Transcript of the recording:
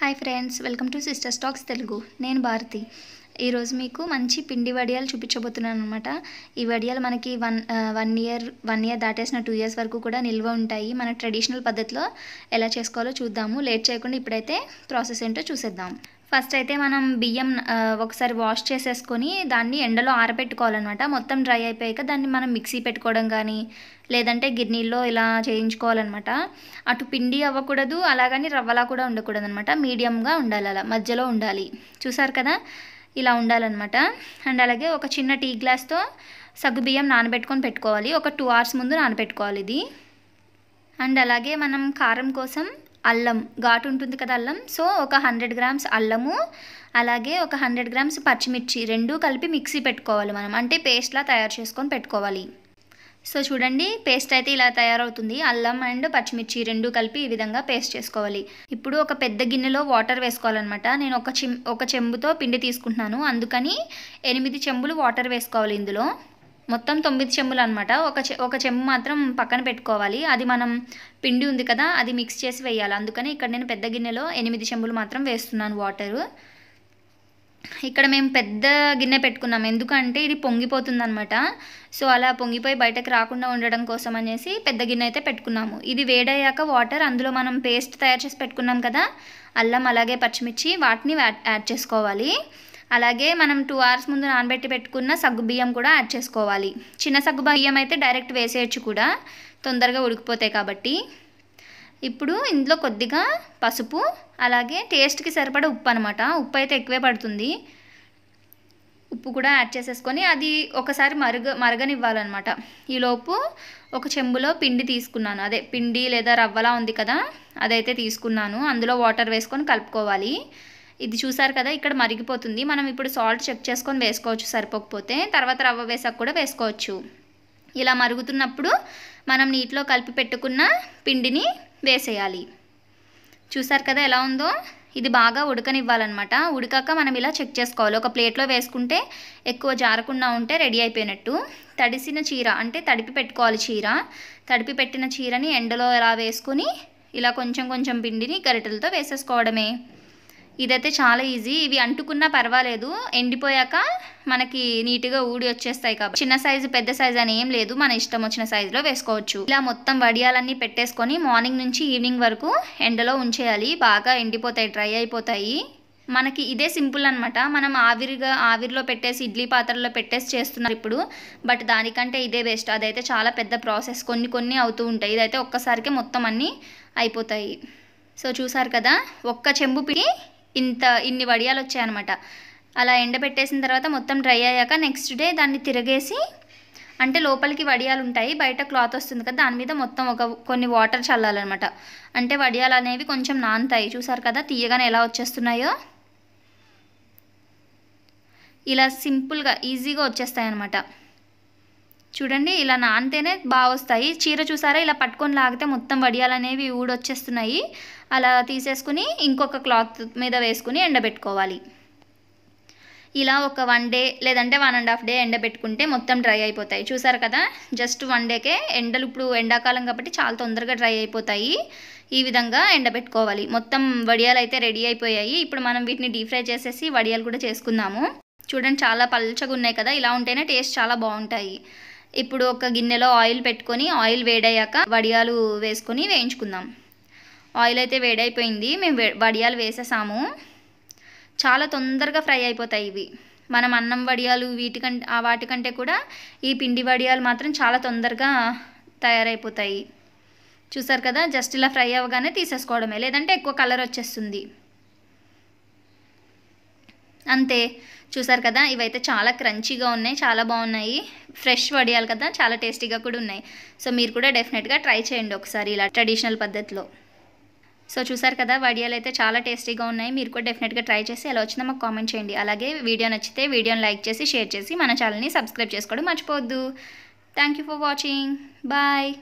hi friends welcome to sister stacks Telugu నేను భారతి ఈరోజు మీకు మంచి పిండి వడియాలు చూపించబోతున్నాను అనమాట ఈ వడియాలు మనకి one one year one year దాటేసిన టూ ఇయర్స్ వరకు కూడా నిల్వ ఉంటాయి మన ట్రెడిషనల్ పద్ధతిలో ఎలా చేసుకోవాలో చూద్దాము లేట్ చేయకుండా ఇప్పుడైతే ప్రాసెస్ ఏంటో చూసేద్దాం ఫస్ట్ అయితే మనం బియ్యం ఒకసారి వాష్ చేసేసుకొని దాన్ని ఎండలో ఆరబెట్టుకోవాలన్నమాట మొత్తం డ్రై అయిపోయాక దాన్ని మనం మిక్సీ పెట్టుకోవడం కానీ లేదంటే గిర్నీల్లో ఇలా చేయించుకోవాలన్నమాట అటు పిండి అవ్వకూడదు అలాగని రవ్వలా కూడా ఉండకూడదు అనమాట మీడియంగా ఉండాలి అలా మధ్యలో ఉండాలి చూసారు కదా ఇలా ఉండాలన్నమాట అండ్ అలాగే ఒక చిన్న టీ గ్లాస్తో సగ్గుబియ్యం నానబెట్టుకొని పెట్టుకోవాలి ఒక టూ అవర్స్ ముందు నానబెట్టుకోవాలి ఇది అండ్ అలాగే మనం కారం కోసం అల్లం ఘాటు ఉంటుంది కదా అల్లం సో ఒక హండ్రెడ్ గ్రామ్స్ అల్లము అలాగే ఒక హండ్రెడ్ గ్రామ్స్ పచ్చిమిర్చి రెండూ కలిపి మిక్సీ పెట్టుకోవాలి మనం అంటే పేస్ట్లా తయారు చేసుకొని పెట్టుకోవాలి సో చూడండి పేస్ట్ అయితే ఇలా తయారవుతుంది అల్లం అండ్ పచ్చిమిర్చి రెండు కలిపి ఈ విధంగా పేస్ట్ చేసుకోవాలి ఇప్పుడు ఒక పెద్ద గిన్నెలో వాటర్ వేసుకోవాలన్నమాట నేను ఒక చెం ఒక చెంబుతో పిండి తీసుకుంటున్నాను అందుకని ఎనిమిది చెంబులు వాటర్ వేసుకోవాలి ఇందులో మొత్తం తొమ్మిది చెమ్ములు అనమాట ఒక ఒక చెమ్ము మాత్రం పక్కన పెట్టుకోవాలి అది మనం పిండి ఉంది కదా అది మిక్స్ చేసి వేయాలి అందుకని ఇక్కడ నేను పెద్ద గిన్నెలో ఎనిమిది చెంబులు మాత్రం వేస్తున్నాను వాటరు ఇక్కడ మేము పెద్ద గిన్నె పెట్టుకున్నాం ఎందుకంటే ఇది పొంగిపోతుందనమాట సో అలా పొంగిపోయి బయటకు రాకుండా ఉండడం కోసం అనేసి పెద్ద గిన్నె అయితే పెట్టుకున్నాము ఇది వేడయ్యాక వాటర్ అందులో మనం పేస్ట్ తయారు చేసి పెట్టుకున్నాం కదా అల్లం అలాగే పచ్చిమిర్చి వాటిని యాడ్ చేసుకోవాలి అలాగే మనం టూ అవర్స్ ముందు నానబెట్టి పెట్టుకున్న సగ్గు బియ్యం కూడా యాడ్ చేసుకోవాలి చిన్న సగ్గు బియ్యం అయితే డైరెక్ట్ వేసేయచ్చు కూడా తొందరగా ఉడికిపోతాయి కాబట్టి ఇప్పుడు ఇందులో కొద్దిగా పసుపు అలాగే టేస్ట్కి సరిపడ ఉప్పు అనమాట ఉప్పు అయితే ఎక్కువే పడుతుంది ఉప్పు కూడా యాడ్ చేసేసుకొని అది ఒకసారి మరుగ మరగనివ్వాలన్నమాట ఈలోపు ఒక చెంబులో పిండి తీసుకున్నాను అదే పిండి లేదా రవ్వలా ఉంది కదా అదైతే తీసుకున్నాను అందులో వాటర్ వేసుకొని కలుపుకోవాలి ఇది చూసారు కదా ఇక్కడ మరిగిపోతుంది మనం ఇప్పుడు సాల్ట్ చెక్ చేసుకొని వేసుకోవచ్చు సరిపోకపోతే తర్వాత రవ్వ వేసాక కూడా వేసుకోవచ్చు ఇలా మరుగుతున్నప్పుడు మనం నీటిలో కలిపి పెట్టుకున్న పిండిని వేసేయాలి చూసారు కదా ఎలా ఉందో ఇది బాగా ఉడకనివ్వాలన్నమాట ఉడకాక మనం ఇలా చెక్ చేసుకోవాలి ఒక ప్లేట్లో వేసుకుంటే ఎక్కువ జారకుండా ఉంటే రెడీ అయిపోయినట్టు తడిసిన చీర అంటే తడిపి పెట్టుకోవాలి చీర తడిపి పెట్టిన చీరని ఎండలో ఇలా వేసుకుని ఇలా కొంచెం కొంచెం పిండిని గరిటెలతో వేసేసుకోవడమే ఇదైతే చాలా ఈజీ ఇవి అంటుకున్నా పర్వాలేదు ఎండిపోయాక మనకి నీట్గా ఊడి వచ్చేస్తాయి కాబట్టి చిన్న సైజు పెద్ద సైజు అని ఏం లేదు మన ఇష్టం వచ్చిన సైజులో వేసుకోవచ్చు ఇలా మొత్తం వడియాలన్నీ పెట్టేసుకొని మార్నింగ్ నుంచి ఈవినింగ్ వరకు ఎండలో ఉంచేయాలి బాగా ఎండిపోతాయి డ్రై అయిపోతాయి మనకి ఇదే సింపుల్ అనమాట మనం ఆవిరిగా ఆవిరిలో పెట్టేసి ఇడ్లీ పాత్రలో పెట్టేసి చేస్తున్నారు ఇప్పుడు బట్ దానికంటే ఇదే వేస్ట్ అదైతే చాలా పెద్ద ప్రాసెస్ కొన్ని కొన్ని అవుతూ ఉంటాయి ఇదైతే ఒక్కసారికే మొత్తం అన్నీ అయిపోతాయి సో చూసారు కదా ఒక్క చెంబు పిడి ఇంత ఇన్ని వడియాలు వచ్చాయన్నమాట అలా ఎండబెట్టేసిన తర్వాత మొత్తం డ్రై అయ్యాక నెక్స్ట్ డే దాన్ని తిరగేసి అంటే లోపలికి వడియాలు ఉంటాయి బయట క్లాత్ వస్తుంది కదా దాని మీద మొత్తం ఒక కొన్ని వాటర్ చల్లాలన్నమాట అంటే వడియాలు అనేవి కొంచెం నానుతాయి చూసారు కదా తీయగానే ఎలా వచ్చేస్తున్నాయో ఇలా సింపుల్గా ఈజీగా వచ్చేస్తాయి అన్నమాట చూడండి ఇలా నానితేనే బాగా వస్తాయి చీర చూసారా ఇలా పట్టుకొని లాగితే మొత్తం వడియాలనేవి ఊడొచ్చేస్తున్నాయి అలా తీసేసుకుని ఇంకొక క్లాత్ మీద వేసుకుని ఎండబెట్టుకోవాలి ఇలా ఒక వన్ డే లేదంటే వన్ అండ్ హాఫ్ డే ఎండబెట్టుకుంటే మొత్తం డ్రై అయిపోతాయి చూసారు కదా జస్ట్ వన్ డేకే ఎండలు ఇప్పుడు ఎండాకాలం కాబట్టి చాలా తొందరగా డ్రై అయిపోతాయి ఈ విధంగా ఎండబెట్టుకోవాలి మొత్తం వడియాలు అయితే రెడీ అయిపోయాయి ఇప్పుడు మనం వీటిని డీప్ ఫ్రై చేసేసి వడియాలు కూడా చేసుకుందాము చూడండి చాలా పల్చగా ఉన్నాయి కదా ఇలా ఉంటేనే టేస్ట్ చాలా బాగుంటాయి ఇప్పుడు ఒక గిన్నెలో ఆయిల్ పెట్టుకొని ఆయిల్ వేడయ్యాక వడియాలు వేసుకొని వేయించుకుందాం ఆయిల్ అయితే వేడైపోయింది మేము వడియాలు వేసేసాము చాలా తొందరగా ఫ్రై అయిపోతాయి ఇవి మనం అన్నం వడియాలు వీటికంటే ఆ వాటికంటే కూడా ఈ పిండి వడియాలు మాత్రం చాలా తొందరగా తయారైపోతాయి చూసారు కదా జస్ట్ ఇలా ఫ్రై అవ్వగానే తీసేసుకోవడమే లేదంటే ఎక్కువ కలర్ వచ్చేస్తుంది అంతే చూసారు కదా ఇవైతే చాలా క్రంచీగా ఉన్నాయి చాలా బాగున్నాయి ఫ్రెష్ వడియాలు కదా చాలా టేస్టీగా కూడా ఉన్నాయి సో మీరు కూడా డెఫినెట్గా ట్రై చేయండి ఒకసారి ఇలా ట్రెడిషనల్ పద్ధతిలో సో చూసారు కదా వడియాలు అయితే చాలా టేస్టీగా ఉన్నాయి మీరు కూడా డెఫినెట్గా ట్రై చేసి ఎలా వచ్చిందో మాకు కామెంట్ చేయండి అలాగే వీడియో నచ్చితే వీడియోని లైక్ చేసి షేర్ చేసి మన ఛానల్ని సబ్స్క్రైబ్ చేసుకోవడం మర్చిపోవద్దు థ్యాంక్ ఫర్ వాచింగ్ బాయ్